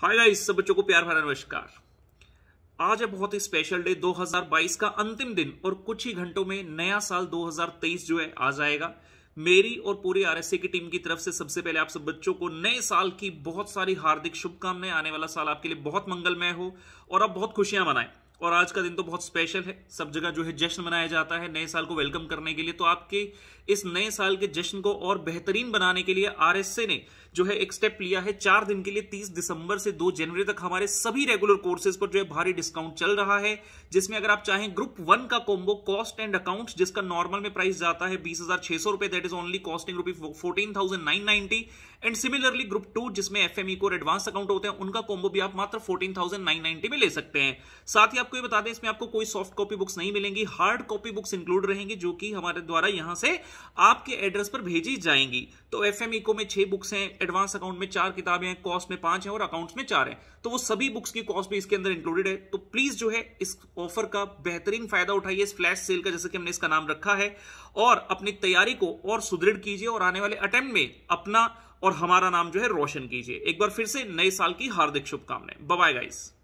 hi guys सब बच्चों को प्यार भरा नमस्कार आज है बहुत ही स्पेशल डे 2022 का अंतिम दिन और कुछ ही घंटों में नया साल 2023 जो है आ जाएगा मेरी और पूरी आरएसए की टीम की तरफ से सबसे पहले आप सब बच्चों को नए साल की बहुत सारी हार्दिक शुभकामनाएं आने वाला साल आपके लिए बहुत मंगलमय हो और आप बहुत खुशियां मनाएं और आज का दिन तो बहुत स्पेशल है सब जगह जो है जश्न मनाया जाता है नए साल को वेलकम करने के लिए तो आपके इस नए साल के जश्न को और बेहतरीन बनाने के लिए आरएसए ने जो है एक स्टेप लिया है चार दिन के लिए तीस दिसंबर से दो जनवरी तक हमारे सभी रेगुलर कोर्सेज पर जो है भारी डिस्काउंट चल रहा है जिसमें अगर आप चाहें ग्रुप वन का कॉम्बो कॉस्ट एंड अकाउंट जिसका नॉर्मल में प्राइस जाता है बीस हजार छह सौ रुपए that is only costing rupee fourteen thousand nine ninety and similarly group two जिसमें एफ एम ई को एडवांस अकाउंट होते हैं उनका कॉम्बो भी आप मात्र फोर्टीन थाउजेंड नाइन नाइनटी में ले सकते हैं साथ ही आप आपको ये बता दें इसमें आपको कोई सॉफ्ट कॉपी बुक्स नहीं मिलेंगी हार्ड कॉपी बुक्स इंक्लूड रहेंगी जो कि हमारे द्वारा यहां से आपके एड्रेस पर भेजी जाएंगी तो एफ एम इको में छह बुक्स हैं एडवांस अकाउंट में चार किताबें हैं कॉस्ट में पांच हैं और अकाउंट्स में चार हैं तो वो सभी बुक्स की कॉस्ट भी इसके अंदर इंक्लूडेड है तो प्लीज जो है इस ऑफर का बेहतरीन फायदा उठाइए इस फ्लैश सेल का जैसे कि हमने इसका नाम रखा है और अपनी तैयारी को और सुदृढ़ कीजिए और आने वाले अटेम्प्ट में अपना और हमारा नाम जो है रोशन कीजिए एक बार फिर से नए साल की हार्दिक शुभकामनाएं बाय गाइस